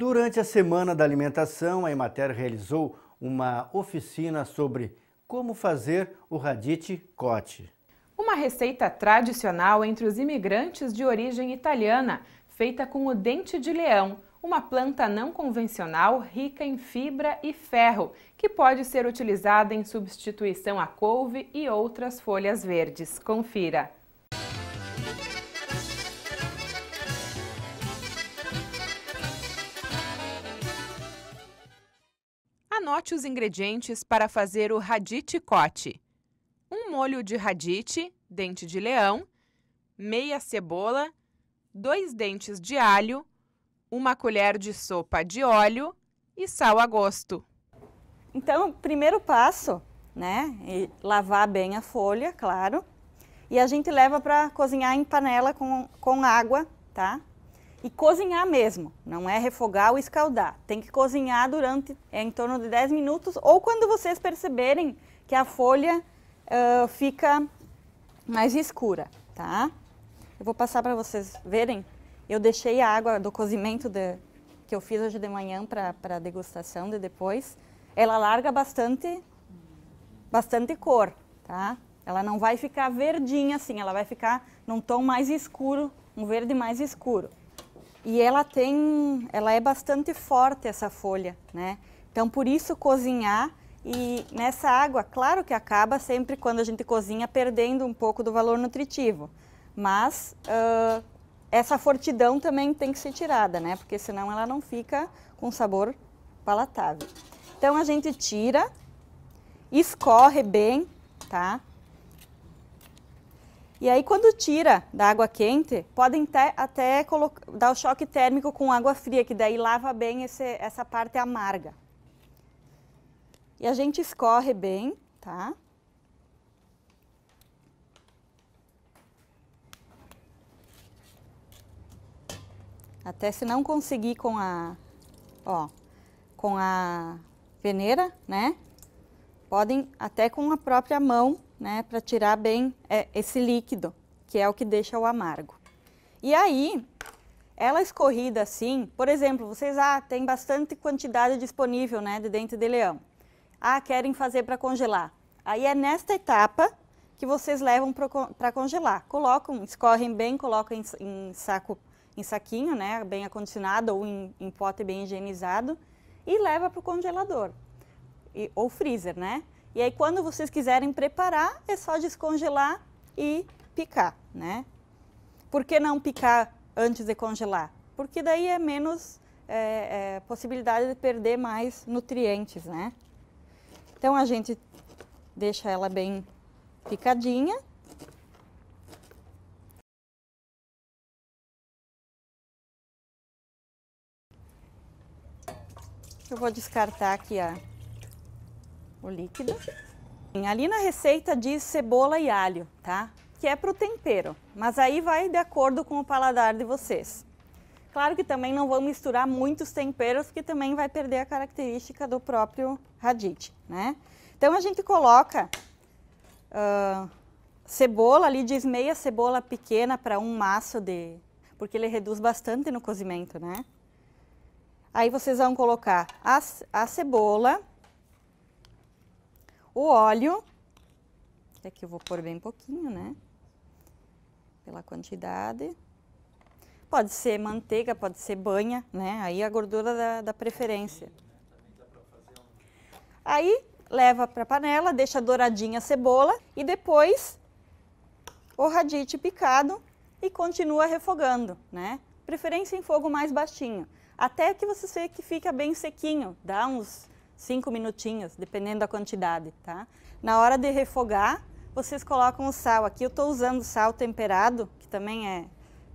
Durante a Semana da Alimentação, a Emater realizou uma oficina sobre como fazer o radite cote. Uma receita tradicional entre os imigrantes de origem italiana, feita com o dente de leão, uma planta não convencional rica em fibra e ferro, que pode ser utilizada em substituição à couve e outras folhas verdes. Confira! Anote os ingredientes para fazer o radite Um molho de radite, dente de leão, meia cebola, dois dentes de alho, uma colher de sopa de óleo e sal a gosto. Então, primeiro passo, né, é lavar bem a folha, claro, e a gente leva para cozinhar em panela com, com água, tá? e cozinhar mesmo, não é refogar ou escaldar. Tem que cozinhar durante é, em torno de 10 minutos ou quando vocês perceberem que a folha uh, fica mais escura, tá? Eu vou passar para vocês verem. Eu deixei a água do cozimento de, que eu fiz hoje de manhã para degustação de depois. Ela larga bastante, bastante cor, tá? Ela não vai ficar verdinha assim, ela vai ficar num tom mais escuro, um verde mais escuro. E ela tem, ela é bastante forte essa folha, né? Então por isso cozinhar e nessa água, claro que acaba sempre quando a gente cozinha perdendo um pouco do valor nutritivo, mas uh, essa fortidão também tem que ser tirada, né? Porque senão ela não fica com sabor palatável. Então a gente tira, escorre bem, tá? E aí, quando tira da água quente, podem até até dar o choque térmico com água fria, que daí lava bem esse, essa parte amarga. E a gente escorre bem, tá? Até se não conseguir com a, ó, com a peneira, né? Podem até com a própria mão, né, para tirar bem é, esse líquido, que é o que deixa o amargo. E aí, ela escorrida assim, por exemplo, vocês ah, tem bastante quantidade disponível, né, de dente de leão. Ah, querem fazer para congelar. Aí é nesta etapa que vocês levam para congelar. Colocam, escorrem bem, colocam em, em, saco, em saquinho, né, bem acondicionado ou em, em pote bem higienizado e leva para o congelador e, ou freezer, né? E aí, quando vocês quiserem preparar, é só descongelar e picar, né? Por que não picar antes de congelar? Porque daí é menos é, é, possibilidade de perder mais nutrientes, né? Então, a gente deixa ela bem picadinha. Eu vou descartar aqui a o líquido. Ali na receita diz cebola e alho, tá? Que é para o tempero, mas aí vai de acordo com o paladar de vocês. Claro que também não vão misturar muitos temperos, porque também vai perder a característica do próprio radite, né? Então a gente coloca uh, cebola, ali diz meia cebola pequena para um maço de... Porque ele reduz bastante no cozimento, né? Aí vocês vão colocar a, a cebola, o óleo, que aqui eu vou pôr bem pouquinho, né? Pela quantidade. Pode ser manteiga, pode ser banha, né? Aí a gordura da, da preferência. Aí leva para panela, deixa douradinha a cebola e depois o radite picado e continua refogando, né? Preferência em fogo mais baixinho, até que você que fica bem sequinho, dá uns cinco minutinhos, dependendo da quantidade, tá? Na hora de refogar, vocês colocam o sal. Aqui eu estou usando sal temperado, que também é,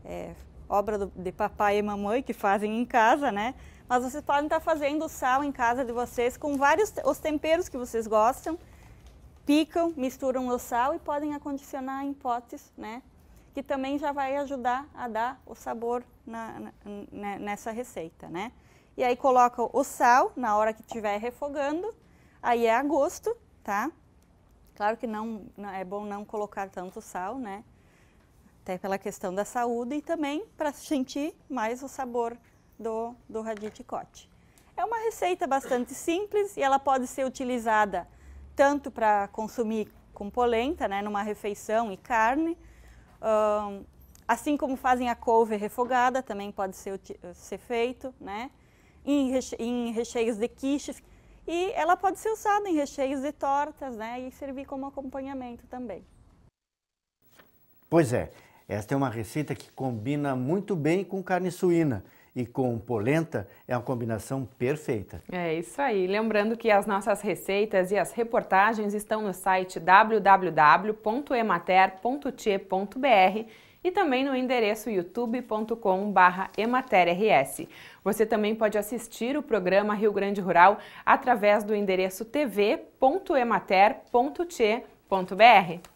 é obra do, de papai e mamãe que fazem em casa, né? Mas vocês podem estar tá fazendo o sal em casa de vocês com vários os temperos que vocês gostam. Picam, misturam o sal e podem acondicionar em potes, né? Que também já vai ajudar a dar o sabor na, na, nessa receita, né? E aí coloca o sal na hora que estiver refogando. Aí é a gosto, tá? Claro que não, não é bom não colocar tanto sal, né? Até pela questão da saúde e também para sentir mais o sabor do, do raditicote. É uma receita bastante simples e ela pode ser utilizada tanto para consumir com polenta, né, numa refeição e carne, um, assim como fazem a couve refogada, também pode ser, ser feito, né? em, reche em recheios de quiches. E ela pode ser usada em recheios de tortas, né? E servir como acompanhamento também. Pois é, esta é uma receita que combina muito bem com carne suína e com polenta é uma combinação perfeita. É isso aí. Lembrando que as nossas receitas e as reportagens estão no site www.emater.te.br e também no endereço youtube.com/ematerRS. Você também pode assistir o programa Rio Grande Rural através do endereço tv.emater.te.br.